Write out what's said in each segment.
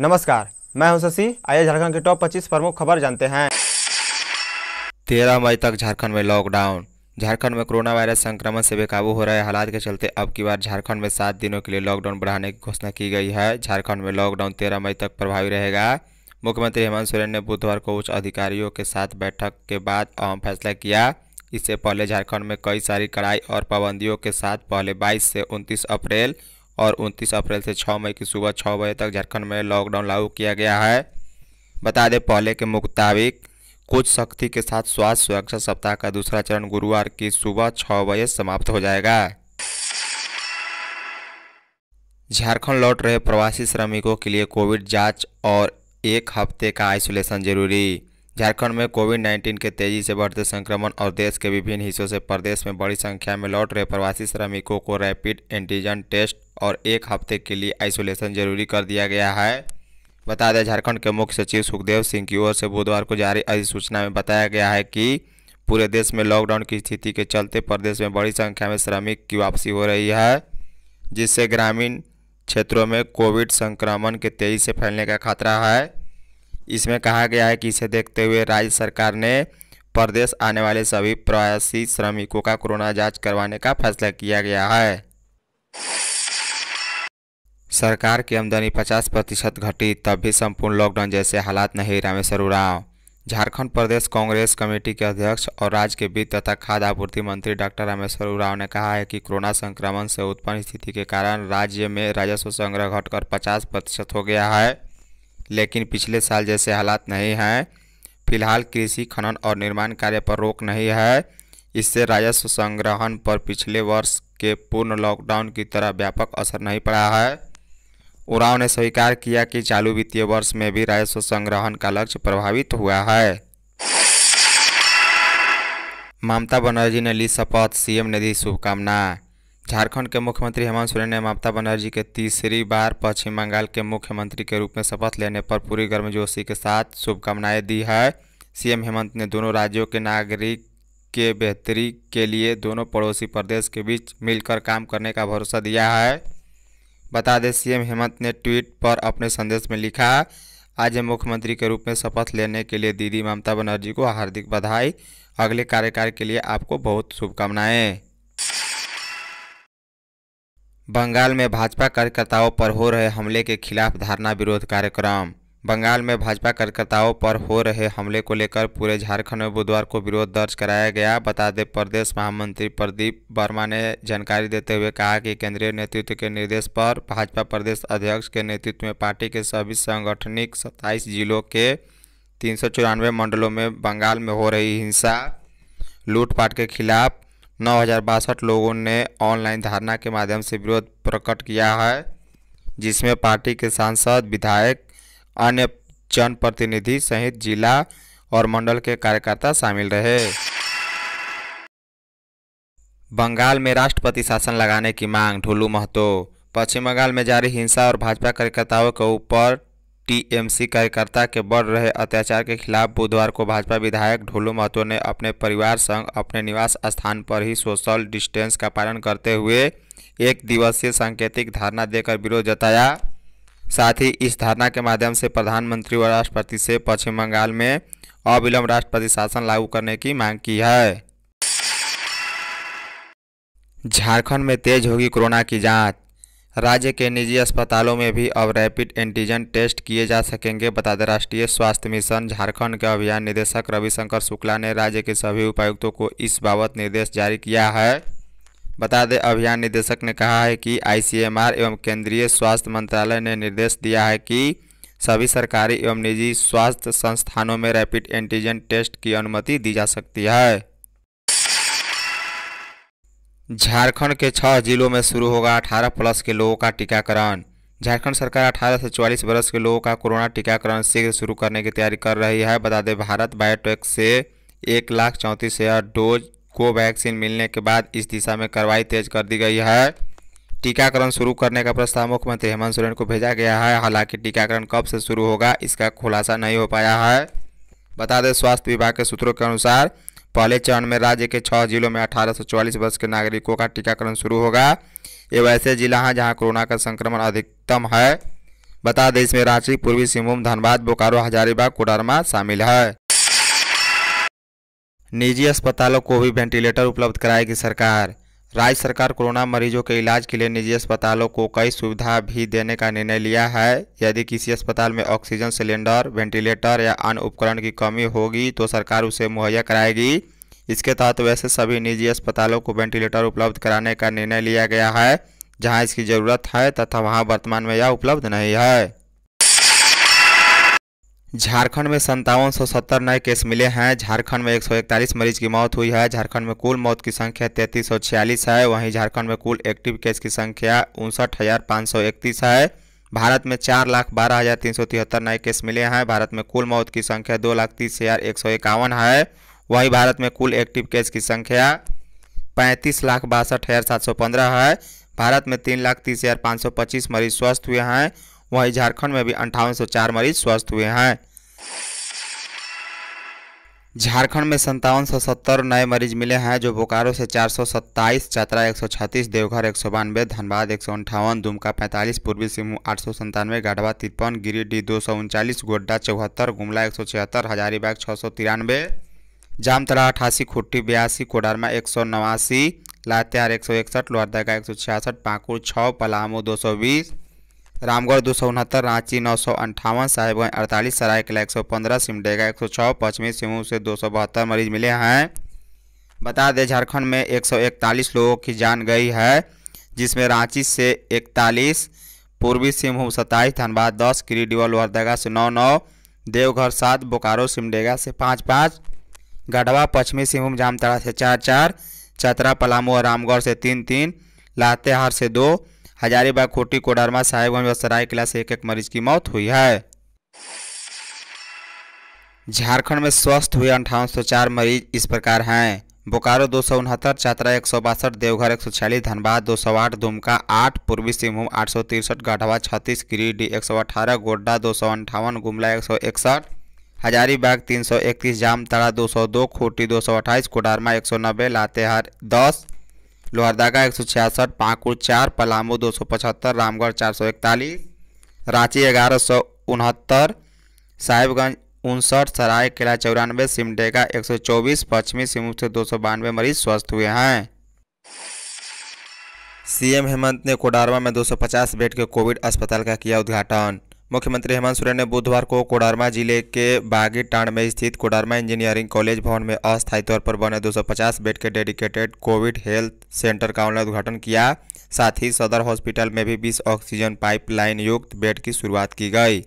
नमस्कार मैं हूं शशि आइए झारखंड के टॉप 25 प्रमुख खबर जानते हैं 13 मई तक झारखंड में लॉकडाउन झारखंड में कोरोना वायरस संक्रमण से बेकाबू हो रहे हालात के चलते अब की बार झारखंड में सात दिनों के लिए लॉकडाउन बढ़ाने की घोषणा की गई है झारखंड में लॉकडाउन तेरह मई तक प्रभावी रहेगा मुख्यमंत्री हेमंत सोरेन ने बुधवार को उच्च अधिकारियों के साथ बैठक के बाद अहम फैसला किया इससे पहले झारखंड में कई सारी कड़ाई और पाबंदियों के साथ पहले 22 से 29 अप्रैल और 29 अप्रैल से 6 मई की सुबह 6 बजे तक झारखंड में लॉकडाउन लागू किया गया है बता दें पहले के मुताबिक कुछ शक्ति के साथ स्वास्थ्य सुरक्षा सप्ताह का दूसरा चरण गुरुवार की सुबह छः बजे समाप्त हो जाएगा झारखंड लौट रहे प्रवासी श्रमिकों के लिए कोविड जांच और एक हफ्ते का आइसोलेशन जरूरी झारखंड में कोविड 19 के तेजी से बढ़ते संक्रमण और देश के विभिन्न हिस्सों से प्रदेश में बड़ी संख्या में लौट रहे प्रवासी श्रमिकों को रैपिड एंटीजन टेस्ट और एक हफ्ते के लिए आइसोलेशन जरूरी कर दिया गया है बता दें झारखंड के मुख्य सचिव सुखदेव सिंह की ओर से बुधवार को जारी अधिसूचना में बताया गया है कि पूरे देश में लॉकडाउन की स्थिति के चलते प्रदेश में बड़ी संख्या में श्रमिक की वापसी हो रही है जिससे ग्रामीण क्षेत्रों में कोविड संक्रमण के तेजी से फैलने का खतरा है इसमें कहा गया है कि इसे देखते हुए राज्य सरकार ने प्रदेश आने वाले सभी प्रवासी श्रमिकों का कोरोना जांच करवाने का फैसला किया गया है सरकार की आमदनी 50 प्रतिशत घटी तब भी संपूर्ण लॉकडाउन जैसे हालात नहीं रामेश्वर उराव झारखंड प्रदेश कांग्रेस कमेटी के अध्यक्ष और राज्य के वित्त तथा खाद्य आपूर्ति मंत्री डॉक्टर रामेश्वर उराव ने कहा है कि कोरोना संक्रमण से उत्पन्न स्थिति के कारण राज्य में राजस्व संग्रह घटकर 50 प्रतिशत हो गया है लेकिन पिछले साल जैसे हालात नहीं हैं फिलहाल कृषि खनन और निर्माण कार्य पर रोक नहीं है इससे राजस्व संग्रहण पर पिछले वर्ष के पूर्ण लॉकडाउन की तरह व्यापक असर नहीं पड़ा है उराव ने स्वीकार किया कि चालू वित्तीय वर्ष में भी राजस्व संग्रहण का लक्ष्य प्रभावित हुआ है ममता बनर्जी ने ली शपथ सीएम ने दी शुभकामना झारखंड के मुख्यमंत्री हेमंत सोरेन ने ममता बनर्जी के तीसरी बार पश्चिम बंगाल के मुख्यमंत्री के रूप में शपथ लेने पर पूरी गर्मजोशी के साथ शुभकामनाएं दी है सीएम हेमंत ने दोनों राज्यों के नागरिक के बेहतरी के लिए दोनों पड़ोसी प्रदेश के बीच मिलकर काम करने का भरोसा दिया है बता दें सीएम हेमंत ने ट्वीट पर अपने संदेश में लिखा आज मुख्यमंत्री के रूप में शपथ लेने के लिए दीदी ममता बनर्जी को हार्दिक बधाई अगले कार्यकाल के लिए आपको बहुत शुभकामनाएँ बंगाल में भाजपा कार्यकर्ताओं पर हो रहे हमले के खिलाफ धरना विरोध कार्यक्रम बंगाल में भाजपा कार्यकर्ताओं पर हो रहे हमले को लेकर पूरे झारखंड में बुधवार को विरोध दर्ज कराया गया बता दें प्रदेश महामंत्री प्रदीप वर्मा ने जानकारी देते हुए कहा कि केंद्रीय नेतृत्व के निर्देश पर भाजपा प्रदेश अध्यक्ष के नेतृत्व में पार्टी के सभी सांगठनिक सत्ताईस जिलों के तीन मंडलों में बंगाल में हो रही हिंसा लूटपाट के खिलाफ नौ हज़ार बासठ लोगों ने ऑनलाइन धारणा के माध्यम से विरोध प्रकट किया है जिसमें पार्टी के सांसद विधायक अन्य जनप्रतिनिधि सहित जिला और मंडल के कार्यकर्ता शामिल रहे बंगाल में राष्ट्रपति शासन लगाने की मांग ढुलू महतो पश्चिम बंगाल में जारी हिंसा और भाजपा कार्यकर्ताओं के ऊपर टीएमसी कार्यकर्ता के बढ़ रहे अत्याचार के खिलाफ बुधवार को भाजपा विधायक ढोलू महतो ने अपने परिवार संग अपने निवास स्थान पर ही सोशल डिस्टेंस का पालन करते हुए एक दिवसीय सांकेतिक धारणा देकर विरोध जताया साथ ही इस धारणा के माध्यम से प्रधानमंत्री व राष्ट्रपति से पश्चिम बंगाल में अविलंब राष्ट्रपति शासन लागू करने की मांग की है झारखंड में तेज होगी कोरोना की जांच राज्य के निजी अस्पतालों में भी अब रैपिड एंटीजन टेस्ट किए जा सकेंगे बता दें राष्ट्रीय स्वास्थ्य मिशन झारखंड के अभियान निदेशक रविशंकर शुक्ला ने राज्य के सभी उपायुक्तों को इस बाबत निर्देश जारी किया है बता दें अभियान निदेशक ने कहा है कि आईसीएमआर एवं केंद्रीय स्वास्थ्य मंत्रालय ने निर्देश दिया है कि सभी सरकारी एवं निजी स्वास्थ्य संस्थानों में रैपिड एंटीजन टेस्ट की अनुमति दी जा सकती है झारखंड के छह जिलों में शुरू होगा 18 प्लस के लोगों का टीकाकरण झारखंड सरकार 18 से 44 वर्ष के लोगों का कोरोना टीकाकरण शीघ्र शुरू करने की तैयारी कर रही है बता दें भारत बायोटेक से एक लाख चौंतीस हज़ार डोज को वैक्सीन मिलने के बाद इस दिशा में कार्रवाई तेज कर दी गई है टीकाकरण शुरू करने का प्रस्ताव मुख्यमंत्री हेमंत सोरेन को भेजा गया है हालांकि टीकाकरण कब से शुरू होगा इसका खुलासा नहीं हो पाया है बता दें स्वास्थ्य विभाग के सूत्रों के अनुसार पहले चरण में राज्य के छः जिलों में अठारह सौ चौवालीस वर्ष के नागरिकों का टीकाकरण शुरू होगा ये वैसे जिला हैं जहाँ कोरोना का संक्रमण अधिकतम है बता दें इसमें रांची पूर्वी सिंहभूम धनबाद बोकारो हजारीबाग कोडरमा शामिल है निजी अस्पतालों को भी वेंटिलेटर उपलब्ध कराएगी सरकार राज्य सरकार कोरोना मरीजों के इलाज के लिए निजी अस्पतालों को कई सुविधा भी देने का निर्णय लिया है यदि किसी अस्पताल में ऑक्सीजन सिलेंडर वेंटिलेटर या अन्य उपकरण की कमी होगी तो सरकार उसे मुहैया कराएगी इसके तहत वैसे सभी निजी अस्पतालों को वेंटिलेटर उपलब्ध कराने का निर्णय लिया गया है जहाँ इसकी ज़रूरत है तथा वहाँ वर्तमान में यह उपलब्ध नहीं है झारखंड में संतावन सौ सत्तर नए केस मिले हैं झारखंड में एक सौ इकतालीस मरीज की मौत हुई है झारखंड में कुल मौत की संख्या तैंतीस सौ छियालीस है वहीं झारखंड में कुल एक्टिव केस की संख्या उनसठ हज़ार पाँच सौ इकतीस है भारत में चार लाख बारह हज़ार तीन सौ तिहत्तर नए केस मिले हैं भारत में कुल मौत की संख्या दो लाख तीस हज़ार एक सौ इक्यावन है वहीं भारत में कुल एक्टिव केस की संख्या पैंतीस लाख बासठ हज़ार सात सौ पंद्रह है भारत में तीन लाख तीस हज़ार पाँच सौ पच्चीस मरीज स्वस्थ हुए हैं वहीं झारखंड में भी अंठावन मरीज स्वस्थ हुए हैं झारखंड में संतावन सौ सत्तर नए मरीज मिले हैं जो बोकारो से चार सौ सत्ताईस चतरा एक सौ छत्तीस देवघर एक सौ बानवे धनबाद एक सौ अंठावन दुमका पैंतालीस पूर्वी सिंहभूम आठ सौ संतानवे गढ़वा तिरपन गिरिडीह दो सौ उनचालीस गोड्डा चौहत्तर गुमला एक सौ छिहत्तर हजारीबाग छः सौ तिरानवे जामतरा अठासी खुट्टी बयासी कोडरमा एक सौ नवासी लातेहार एक सौ इकसठ लोहरदगा एक सौ छियासठ पाकुड़ छः पलामू दो सौ बीस रामगढ़ दो सौ उनहत्तर रांची नौ सौ अंठावन साहिबगंज अड़तालीस सरायकला एक सौ पंद्रह सिमडेगा एक सौ छः पश्चिमी सिंहभूम से दो सौ बहत्तर मरीज मिले हैं बता दें झारखंड में एक सौ इकतालीस लोगों की जान गई है जिसमें रांची से इकतालीस पूर्वी सिंहभूम सत्ताईस धनबाद दस गिरिडीह लोहरदगा से नौ नौ देवघर सात बोकारो सिमडेगा से पाँच पाँच गढ़वा पश्चिमी सिंहभूम जामताड़ा से चार चार चतरा पलामू और रामगढ़ से तीन तीन लातेहार से दो हजारीबाग खोटी कोडरमा साहेबगंज और सरायकला से एक एक मरीज की मौत हुई है झारखंड में स्वस्थ हुए अंठावन मरीज इस प्रकार हैं बोकारो दो सौ उनहत्तर चतरा एक सौ बासठ देवघर एक सौ छियालीस धनबाद दो सौ आठ दुमका आठ पूर्वी सिंहभूम आठ सौ तिरसठ गढ़वा छत्तीस गिरिडीह एक सौ अठारह गोड्डा दो सौ अंठावन गुमला एक सौ इकसठ हजारीबाग तीन सौ इकतीस जामतड़ा दो सौ दो खूटी दो सौ अट्ठाईस कोडारमा एक सौ नब्बे लातेहार दस लोहरदागा एक सौ छियासठ पाकुड़ चार पलामू दो सौ पचहत्तर रामगढ़ चार सौ इकतालीस रांची ग्यारह सौ उनहत्तर साहिबगंज उनसठ सराय किला चौरानवे सिमडेगा एक सौ चौबीस पश्चिमी सिंहभूम से दो सौ बानवे मरीज स्वस्थ हुए हैं सीएम हेमंत ने कोडारवा में 250 बेड के कोविड अस्पताल का किया उद्घाटन मुख्यमंत्री हेमंत सोरेन ने बुधवार को कोडरमा जिले के बागीटांड में स्थित कोडरमा इंजीनियरिंग कॉलेज भवन में अस्थायी तौर पर बने 250 बेड के डेडिकेटेड कोविड हेल्थ सेंटर का ऑनलाइन उद्घाटन किया साथ ही सदर हॉस्पिटल में भी 20 ऑक्सीजन पाइपलाइन युक्त बेड की शुरुआत की गई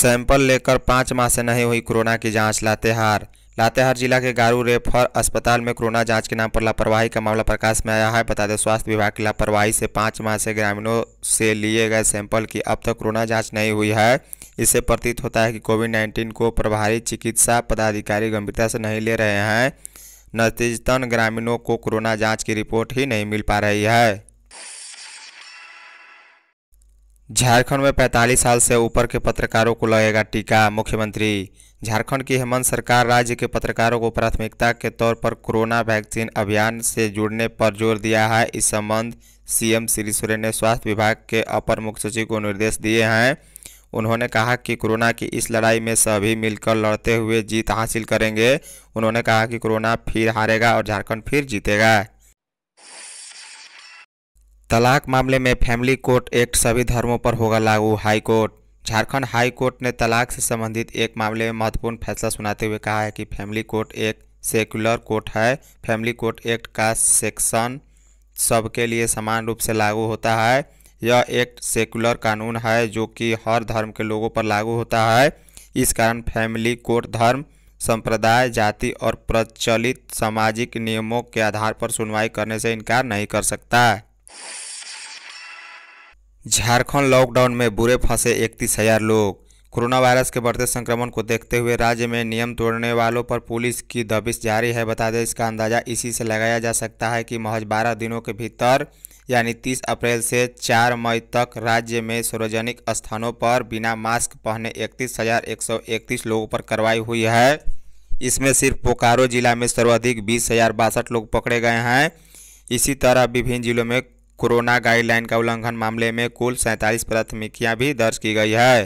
सैंपल लेकर पाँच माह से नहीं हुई कोरोना की जाँच लातेहार लातेहार जिला के गारू रेफर अस्पताल में कोरोना जांच के नाम पर लापरवाही का मामला प्रकाश में आया है बता दें स्वास्थ्य विभाग की लापरवाही से पाँच माह से ग्रामीणों से लिए गए सैंपल की अब तक कोरोना जांच नहीं हुई है इससे प्रतीत होता है कि कोविड नाइन्टीन को प्रभारी चिकित्सा पदाधिकारी गंभीरता से नहीं ले रहे हैं नतीजतन ग्रामीणों को कोरोना जाँच की रिपोर्ट ही नहीं मिल पा रही है झारखंड में 45 साल से ऊपर के पत्रकारों को लगेगा टीका मुख्यमंत्री झारखंड की हेमंत सरकार राज्य के पत्रकारों को प्राथमिकता के तौर पर कोरोना वैक्सीन अभियान से जुड़ने पर जोर दिया है इस संबंध सीएम श्री सोरेन ने स्वास्थ्य विभाग के अपर मुख्य सचिव को निर्देश दिए हैं उन्होंने कहा कि कोरोना की इस लड़ाई में सभी मिलकर लड़ते हुए जीत हासिल करेंगे उन्होंने कहा कि कोरोना फिर हारेगा और झारखंड फिर जीतेगा तलाक मामले में फैमिली कोर्ट एक्ट सभी धर्मों पर होगा लागू high court Jharkhand high court ने तलाक से संबंधित एक मामले में महत्वपूर्ण फैसला सुनाते हुए कहा है कि फैमिली कोर्ट एक सेकुलर कोर्ट है फैमिली कोर्ट एक्ट का सेक्शन सबके लिए समान रूप से लागू होता है यह एक सेकुलर कानून है जो कि हर धर्म के लोगों पर लागू होता है इस कारण फैमिली कोर्ट धर्म संप्रदाय जाति और प्रचलित सामाजिक नियमों के आधार पर सुनवाई करने से इनकार नहीं कर सकता झारखंड लॉकडाउन में बुरे फंसे इकतीस हजार लोग कोरोना वायरस के बढ़ते संक्रमण को देखते हुए राज्य में नियम तोड़ने वालों पर पुलिस की दबिश जारी है बता दें इसका अंदाजा इसी से लगाया जा सकता है कि महज बारह दिनों के भीतर यानी 30 अप्रैल से 4 मई तक राज्य में सार्वजनिक स्थानों पर बिना मास्क पहने इकतीस हजार एक सौ इकतीस लोगों पर कार्रवाई हुई है इसमें सिर्फ बोकारो जिला में सर्वाधिक बीस हजार बासठ लोग पकड़े गए हैं इसी तरह विभिन्न जिलों में कोरोना गाइडलाइन का उल्लंघन मामले में कुल सैंतालीस प्राथमिकियां भी दर्ज की गई है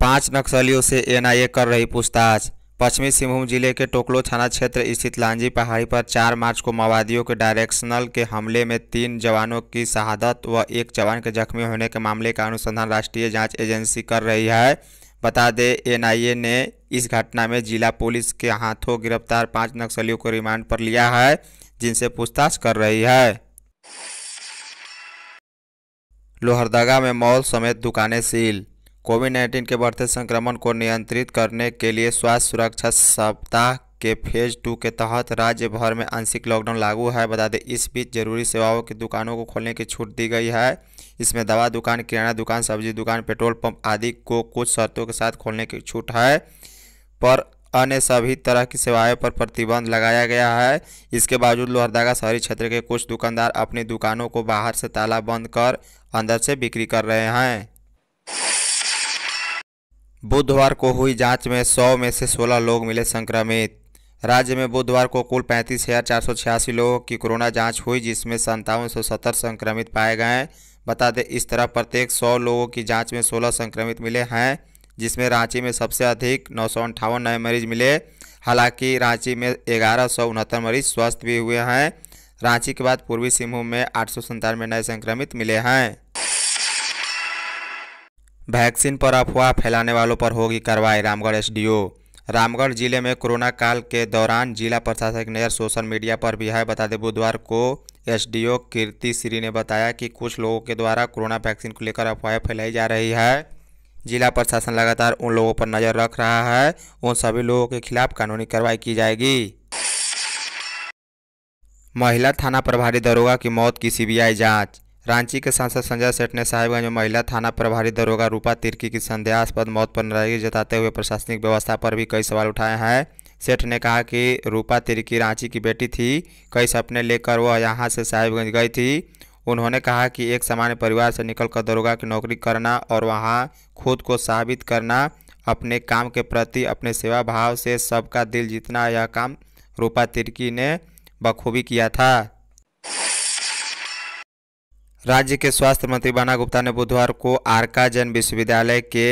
पांच नक्सलियों से एनआईए कर रही पूछताछ पश्चिमी सिंहभूम जिले के टोकलो थाना क्षेत्र स्थित लांजी पहाड़ी पर 4 मार्च को माओवादियों के डायरेक्शनल के हमले में तीन जवानों की शहादत व एक जवान के जख्मी होने के मामले का अनुसंधान राष्ट्रीय जांच एजेंसी कर रही है बता दें एनआईए ने इस घटना में जिला पुलिस के हाथों गिरफ्तार पांच नक्सलियों को रिमांड पर लिया है जिनसे पूछताछ कर रही है लोहरदगा में मॉल समेत दुकानें सील कोविड नाइन्टीन के बढ़ते संक्रमण को नियंत्रित करने के लिए स्वास्थ्य सुरक्षा सप्ताह के फेज टू के तहत राज्य भर में आंशिक लॉकडाउन लागू है बता दें इस बीच जरूरी सेवाओं की दुकानों को खोलने की छूट दी गई है इसमें दवा दुकान किराना दुकान सब्जी दुकान पेट्रोल पंप आदि को कुछ शर्तों के साथ खोलने की छूट है पर अन्य सभी तरह की सेवाएं पर प्रतिबंध लगाया गया है इसके बावजूद लोहरदागा शहरी क्षेत्र के कुछ दुकानदार अपनी दुकानों को बाहर से ताला बंद कर अंदर से बिक्री कर रहे हैं बुधवार को हुई जांच में 100 में से 16 लोग मिले संक्रमित राज्य में बुधवार को कुल पैंतीस हज़ार चार सौ छियासी लोगों की कोरोना जाँच हुई जिसमें संतावन सौ सत्तर संक्रमित पाए गए बता दें इस तरह प्रत्येक सौ लोगों की जाँच में सोलह संक्रमित मिले हैं जिसमें रांची में सबसे अधिक नौ सौ अंठावन नए मरीज मिले हालांकि रांची में ग्यारह सौ उनहत्तर मरीज स्वस्थ भी हुए हैं रांची के बाद पूर्वी सिंहभूम में आठ सौ संतानवे नए संक्रमित मिले हैं वैक्सीन पर अफवाह फैलाने वालों पर होगी कार्रवाई रामगढ़ एसडीओ रामगढ़ जिले में कोरोना काल के दौरान जिला प्रशासन ने सोशल मीडिया पर भी है बता दें बुधवार को एसडीओ कीर्ति श्री ने बताया कि कुछ लोगों के द्वारा कोरोना वैक्सीन को लेकर अफवाहें फैलाई जा रही है जिला प्रशासन लगातार उन लोगों पर नजर रख रहा है उन सभी लोगों के खिलाफ कानूनी कार्रवाई की जाएगी महिला थाना प्रभारी दरोगा की मौत की सीबीआई जांच रांची के सांसद संजय सेठ ने साहिबगंज में महिला थाना प्रभारी दरोगा रूपा तिर्की की संदेहास्पद मौत पर नाराजगी जताते हुए प्रशासनिक व्यवस्था पर भी कई सवाल उठाए हैं सेठ ने कहा कि रूपा तिर्की रांची की बेटी थी कई सपने लेकर वह यहाँ से साहिबगंज गई थी उन्होंने कहा कि एक सामान्य परिवार से निकलकर दरोगा की नौकरी करना और वहाँ खुद को साबित करना अपने काम के प्रति अपने सेवा भाव से सबका दिल जीतना यह काम रूपा तिर्की ने बखूबी किया था राज्य के स्वास्थ्य मंत्री बाना गुप्ता ने बुधवार को आरका जैन विश्वविद्यालय के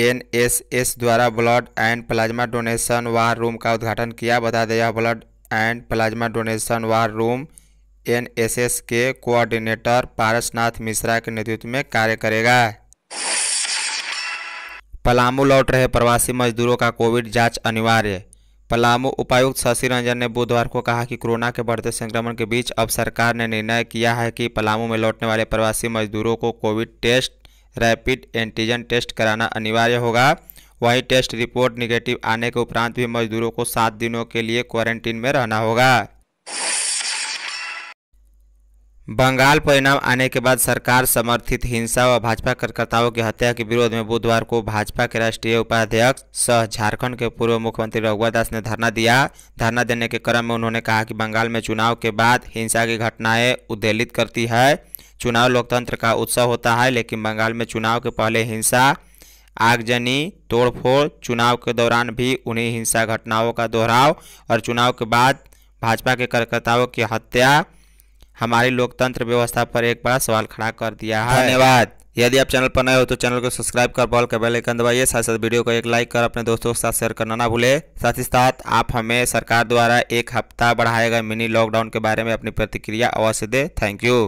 एनएसएस द्वारा blood and plasma donation war room का उद्घाटन किया बता दें यह blood and plasma donation war room NSS के कोऑर्डिनेटर पारसनाथ मिश्रा के नेतृत्व में कार्य करेगा पलामू लौट रहे प्रवासी मजदूरों का कोविड जांच अनिवार्य पलामू उपायुक्त शशि रंजन ने बुधवार को कहा कि कोरोना के बढ़ते संक्रमण के बीच अब सरकार ने निर्णय किया है कि पलामू में लौटने वाले प्रवासी मजदूरों को COVID test rapid antigen test कराना अनिवार्य होगा वहीं टेस्ट रिपोर्ट निगेटिव आने के उपरांत भी मजदूरों को सात दिनों के लिए क्वारंटीन में रहना होगा बंगाल परिणाम आने के बाद सरकार समर्थित हिंसा व भाजपा कार्यकर्ताओं की हत्या के विरोध में बुधवार को भाजपा के राष्ट्रीय उपाध्यक्ष सह झारखंड के पूर्व मुख्यमंत्री रघुआ दास ने धरना दिया धरना देने के क्रम में उन्होंने कहा कि बंगाल में चुनाव के बाद हिंसा की घटनाएं उद्वेलित करती है चुनाव लोकतंत्र का उत्सव होता है लेकिन बंगाल में चुनाव के पहले हिंसा आगजनी तोड़फोड़ चुनाव के दौरान भी उन्हीं हिंसा घटनाओं का दोहराव और चुनाव के बाद भाजपा के कार्यकर्ताओं की हत्या हमारी लोकतंत्र व्यवस्था पर एक बड़ा सवाल खड़ा कर दिया है धन्यवाद यदि आप चैनल पर नए हो तो चैनल को सब्सक्राइब कर बॉल के बेलाइकन दबाइए साथ साथ वीडियो को एक लाइक कर अपने दोस्तों के साथ शेयर करना ना भूले साथ ही साथ आप हमें सरकार द्वारा एक हफ्ता बढ़ाए गए मिनी लॉकडाउन के बारे में अपनी प्रतिक्रिया अवश्य दे थैंक यू